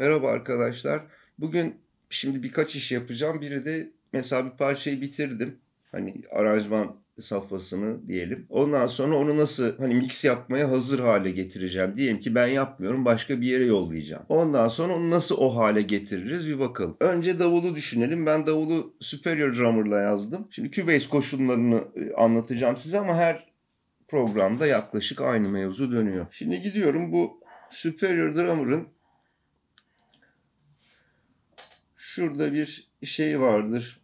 Merhaba arkadaşlar. Bugün şimdi birkaç iş yapacağım. Biri de mesela bir parçayı bitirdim. Hani aranjman safhasını diyelim. Ondan sonra onu nasıl hani mix yapmaya hazır hale getireceğim. Diyelim ki ben yapmıyorum başka bir yere yollayacağım. Ondan sonra onu nasıl o hale getiririz bir bakalım. Önce davulu düşünelim. Ben davulu Superior Drummer'la yazdım. Şimdi Cubase koşullarını e, anlatacağım size ama her programda yaklaşık aynı mevzu dönüyor. Şimdi gidiyorum bu Superior Drummer'ın şurada bir şey vardır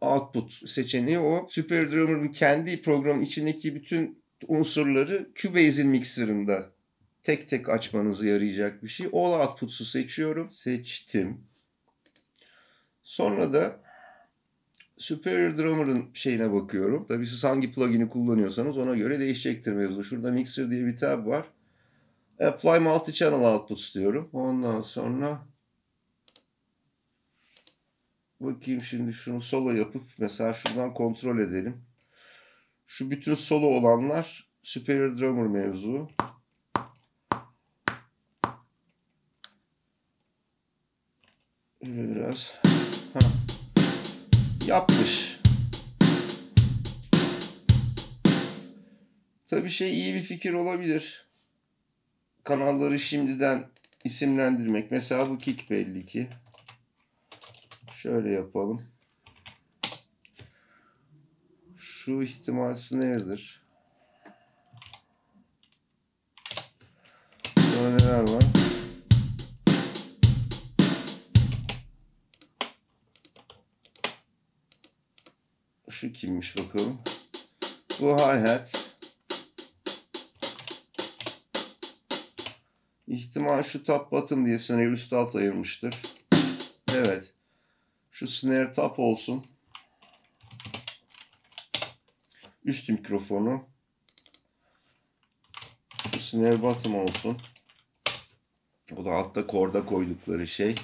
output seçeneği o. Super Drummer'ın kendi programın içindeki bütün unsurları Cubase'in mikserında tek tek açmanızı yarayacak bir şey. All output'su seçiyorum. Seçtim. Sonra da Superior Drummer'ın şeyine bakıyorum. Tabii siz hangi plugin'i kullanıyorsanız ona göre değişecektir mevzu. Şurada Mixer diye bir tab var. Apply Multi Channel Outputs diyorum. Ondan sonra Bakayım şimdi şunu solo yapıp mesela şuradan kontrol edelim. Şu bütün solo olanlar Superior Drummer mevzu. Böyle biraz. Ha. Yapmış. Tabii şey iyi bir fikir olabilir. Kanalları şimdiden isimlendirmek. Mesela bu kick belli ki. Şöyle yapalım. Şu ihtimalsi nedir? Sonra neler var? Şu kimmiş bakalım. Bu hi-hat. İhtimal şu tap batım diye sınırı üst alt ayırmıştır. Evet snare tap olsun. Üst mikrofonu. Şu snare bottom olsun. O da altta korda koydukları şey.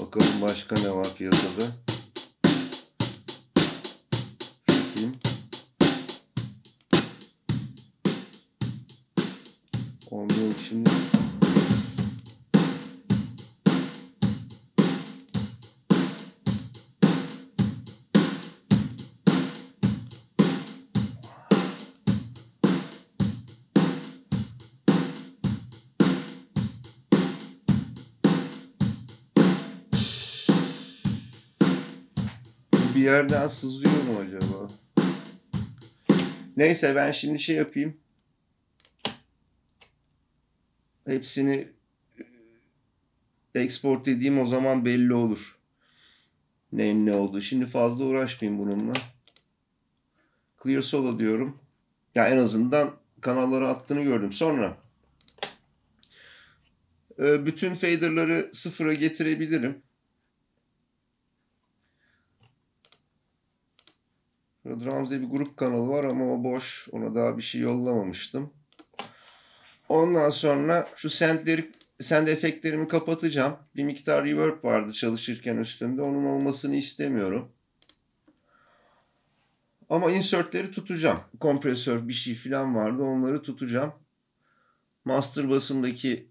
Bakalım başka ne var piyasada. yerden sızıyor mu acaba? Neyse ben şimdi şey yapayım. Hepsini e, export dediğim o zaman belli olur. Neyin ne oldu? Şimdi fazla uğraşmayayım bununla. Clear solo diyorum. Ya yani en azından kanallara attığını gördüm. Sonra e, bütün faderları sıfıra getirebilirim. Drums diye bir grup kanalı var ama o boş. Ona daha bir şey yollamamıştım. Ondan sonra şu sendleri send efektlerimi kapatacağım. Bir miktar reverb vardı çalışırken üstünde. Onun olmasını istemiyorum. Ama insertleri tutacağım. Kompresör bir şey falan vardı. Onları tutacağım. Master basımdaki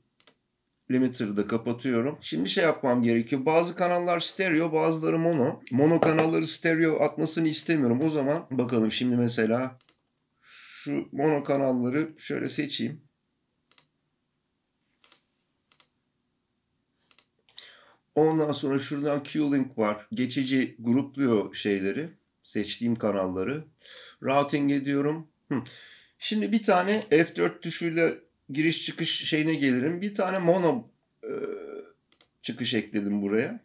limiter'ı da kapatıyorum. Şimdi şey yapmam gerekiyor. Bazı kanallar stereo, bazıları mono. Mono kanalları stereo atmasını istemiyorum. O zaman bakalım şimdi mesela şu mono kanalları şöyle seçeyim. Ondan sonra şuradan Q-Link var. Geçici grupluyor şeyleri. Seçtiğim kanalları. Routing ediyorum. Şimdi bir tane F4 tuşuyla giriş çıkış şeyine gelirim. Bir tane mono e, çıkış ekledim buraya.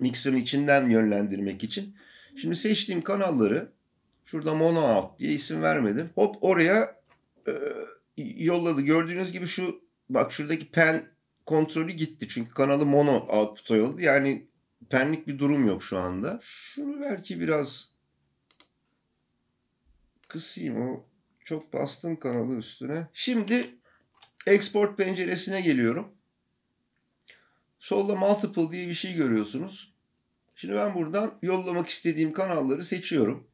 Mixer'ın içinden yönlendirmek için. Şimdi seçtiğim kanalları şurada mono out diye isim vermedim. Hop oraya e, yolladı. Gördüğünüz gibi şu bak şuradaki pen kontrolü gitti. Çünkü kanalı mono output'a yolladı. Yani penlik bir durum yok şu anda. Şunu belki biraz kısayım o çok bastım kanalı üstüne. Şimdi export penceresine geliyorum. Solda multiple diye bir şey görüyorsunuz. Şimdi ben buradan yollamak istediğim kanalları seçiyorum.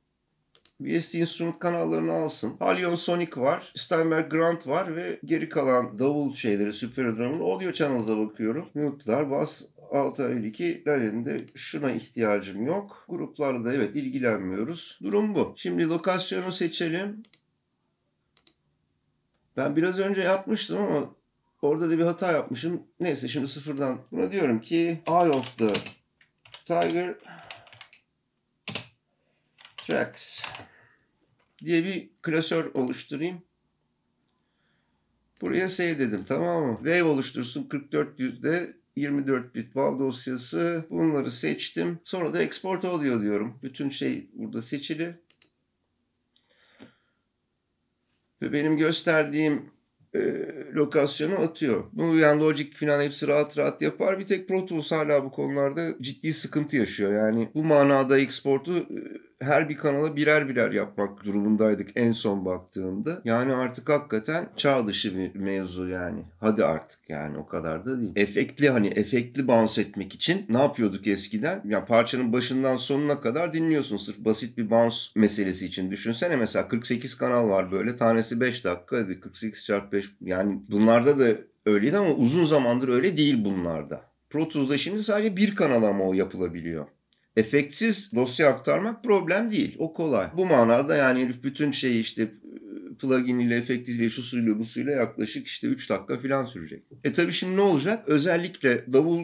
VST Instrument kanallarını alsın. Halion Sonic var, Steinberg Grant var ve geri kalan davul şeyleri, Super Drum'un audio channels'a bakıyorum. Mute'lar, bas 652 Lalen'de şuna ihtiyacım yok. Gruplarda evet ilgilenmiyoruz. Durum bu. Şimdi lokasyonu seçelim. Ben biraz önce yapmıştım ama orada da bir hata yapmışım. Neyse şimdi sıfırdan buna diyorum ki Eye of the Tiger Tracks diye bir klasör oluşturayım. Buraya save dedim tamam mı? Wave oluştursun 44 yüzde 24 bit WAV dosyası. Bunları seçtim. Sonra da export oluyor diyorum. Bütün şey burada seçili. ve benim gösterdiğim e, lokasyonu atıyor. Bunu yani Logic falan hepsi rahat rahat yapar. Bir tek Pro Tools hala bu konularda ciddi sıkıntı yaşıyor. Yani bu manada export'u e, her bir kanala birer birer yapmak durumundaydık en son baktığımda. Yani artık hakikaten çağ dışı bir mevzu yani. Hadi artık yani o kadar da değil. Efektli hani efektli bounce etmek için ne yapıyorduk eskiden? Ya yani parçanın başından sonuna kadar dinliyorsun sırf basit bir bounce meselesi için. Düşünsene mesela 48 kanal var böyle tanesi 5 dakika. Hadi 48 çarpı 5 yani bunlarda da öyleydi ama uzun zamandır öyle değil bunlarda. Pro Tools'da şimdi sadece bir kanal ama o yapılabiliyor efektsiz dosya aktarmak problem değil. O kolay. Bu manada yani herif bütün şeyi işte plugin ile efektiyle şu suyla bu suyla yaklaşık işte 3 dakika falan sürecek. E tabi şimdi ne olacak? Özellikle davul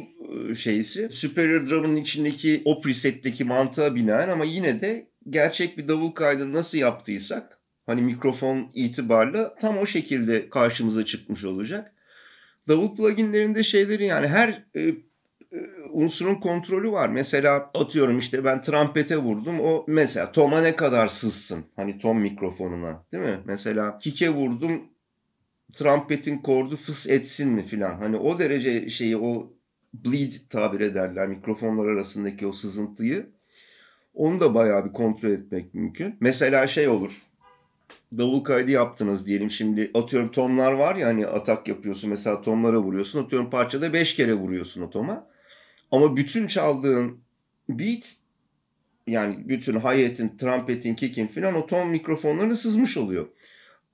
şeysi Superior Drum'un içindeki o preset'teki mantığa binaen ama yine de gerçek bir davul kaydı nasıl yaptıysak hani mikrofon itibarla tam o şekilde karşımıza çıkmış olacak. Davul pluginlerinde şeyleri yani her e, unsurun kontrolü var. Mesela atıyorum işte ben trompete vurdum. O mesela Tom'a ne kadar sızsın? Hani Tom mikrofonuna değil mi? Mesela kike vurdum. trompetin kordu fıs etsin mi filan. Hani o derece şeyi o bleed tabir ederler mikrofonlar arasındaki o sızıntıyı. Onu da bayağı bir kontrol etmek mümkün. Mesela şey olur. Davul kaydı yaptınız diyelim şimdi atıyorum tomlar var ya hani atak yapıyorsun mesela tomlara vuruyorsun atıyorum parçada 5 kere vuruyorsun o toma. Ama bütün çaldığın beat yani bütün hayetin, hatin trumpet'in, kick'in filan o ton mikrofonlarına sızmış oluyor.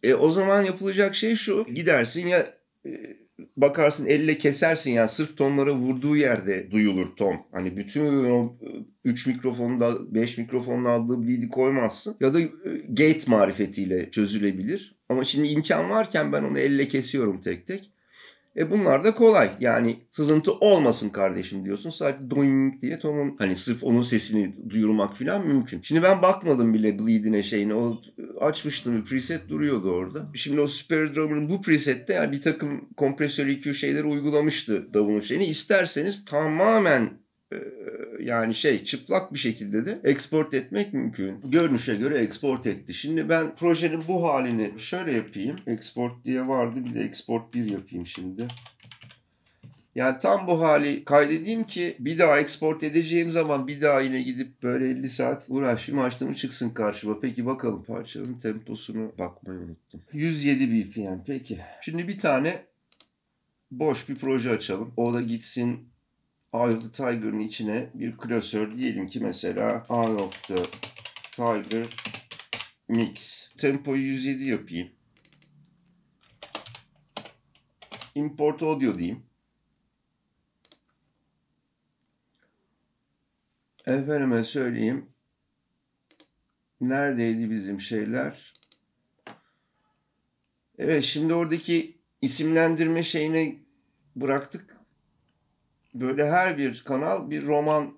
E, o zaman yapılacak şey şu. Gidersin ya e, bakarsın elle kesersin yani sırf tonlara vurduğu yerde duyulur ton. Hani bütün o 3 e, mikrofonda 5 mikrofonla aldığı bleed'i koymazsın. Ya da e, gate marifetiyle çözülebilir. Ama şimdi imkan varken ben onu elle kesiyorum tek tek. E bunlar da kolay. Yani sızıntı olmasın kardeşim diyorsun. Sadece doing diye tamam. Hani sırf onun sesini duyurmak falan mümkün. Şimdi ben bakmadım bile Bleed'ine şeyini O e, açmıştım bir preset duruyordu orada. Şimdi o Super Drummer'ın bu presette yani bir takım kompresör EQ şeyleri uygulamıştı davulun şeyini. İsterseniz tamamen e, yani şey çıplak bir şekilde de export etmek mümkün. Görünüşe göre export etti. Şimdi ben projenin bu halini şöyle yapayım. Export diye vardı bir de export 1 yapayım şimdi. Yani tam bu hali kaydedeyim ki bir daha export edeceğim zaman bir daha yine gidip böyle 50 saat uğraşayım açtım çıksın karşıma. Peki bakalım parçanın temposunu bakmayı unuttum. 107 BPM peki. Şimdi bir tane boş bir proje açalım. O da gitsin Eye of the Tiger'ın içine bir klasör diyelim ki mesela Eye of the Tiger Mix. Tempoyu 107 yapayım. Import Audio diyeyim. Efendime söyleyeyim. Neredeydi bizim şeyler? Evet şimdi oradaki isimlendirme şeyine bıraktık böyle her bir kanal bir roman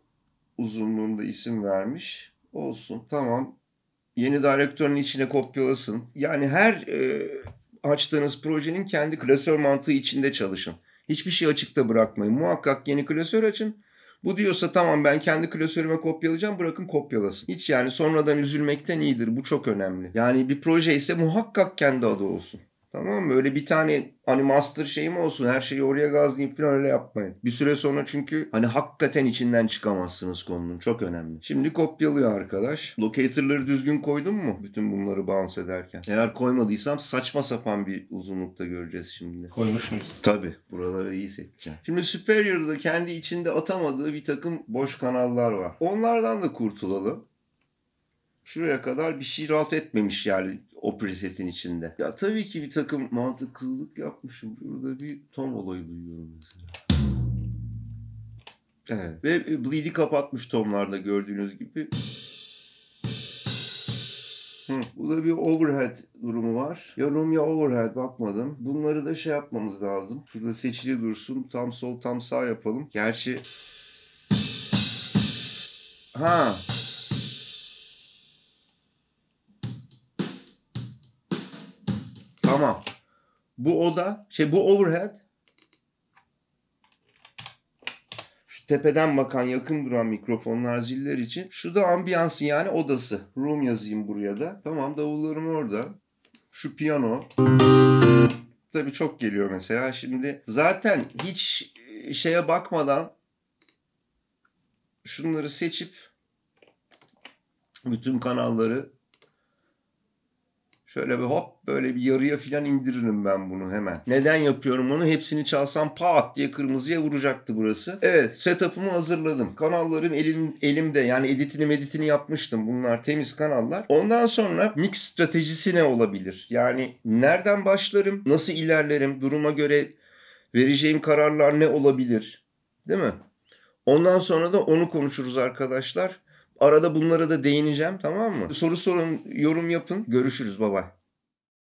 uzunluğunda isim vermiş. Olsun tamam. Yeni direktörün içine kopyalasın. Yani her e, açtığınız projenin kendi klasör mantığı içinde çalışın. Hiçbir şey açıkta bırakmayın. Muhakkak yeni klasör açın. Bu diyorsa tamam ben kendi klasörüme kopyalayacağım bırakın kopyalasın. Hiç yani sonradan üzülmekten iyidir bu çok önemli. Yani bir proje ise muhakkak kendi adı olsun. Tamam mı? Öyle bir tane hani master şeyim olsun her şeyi oraya gazlayayım falan öyle yapmayın. Bir süre sonra çünkü hani hakikaten içinden çıkamazsınız konunun. Çok önemli. Şimdi kopyalıyor arkadaş. Locator'ları düzgün koydun mu? Bütün bunları bounce ederken. Eğer koymadıysam saçma sapan bir uzunlukta göreceğiz şimdi. Koymuş muyuz? Tabii. Buraları iyi seçeceğim. Şimdi Superior'da kendi içinde atamadığı bir takım boş kanallar var. Onlardan da kurtulalım şuraya kadar bir şey rahat etmemiş yani o presetin içinde. Ya tabii ki bir takım mantıklılık yapmışım. Burada bir tom olayı duyuyorum mesela. Evet. Ve e, bleed'i kapatmış tomlarda gördüğünüz gibi. Hı. Bu da bir overhead durumu var. Ya room ya overhead bakmadım. Bunları da şey yapmamız lazım. Şurada seçili dursun. Tam sol tam sağ yapalım. Gerçi... Ha. Tamam. Bu oda, şey bu overhead. Şu tepeden bakan yakın duran mikrofonlar ziller için. Şu da ambiyansı yani odası. Room yazayım buraya da. Tamam davullarım orada. Şu piyano. Tabii çok geliyor mesela. Şimdi zaten hiç e, şeye bakmadan şunları seçip bütün kanalları Şöyle bir hop böyle bir yarıya filan indiririm ben bunu hemen. Neden yapıyorum onu? Hepsini çalsam pat diye kırmızıya vuracaktı burası. Evet setup'ımı hazırladım. Kanallarım elim, elimde yani editini meditini yapmıştım. Bunlar temiz kanallar. Ondan sonra mix stratejisi ne olabilir? Yani nereden başlarım? Nasıl ilerlerim? Duruma göre vereceğim kararlar ne olabilir? Değil mi? Ondan sonra da onu konuşuruz arkadaşlar. Arada bunlara da değineceğim tamam mı? Soru sorun, yorum yapın. Görüşürüz baba.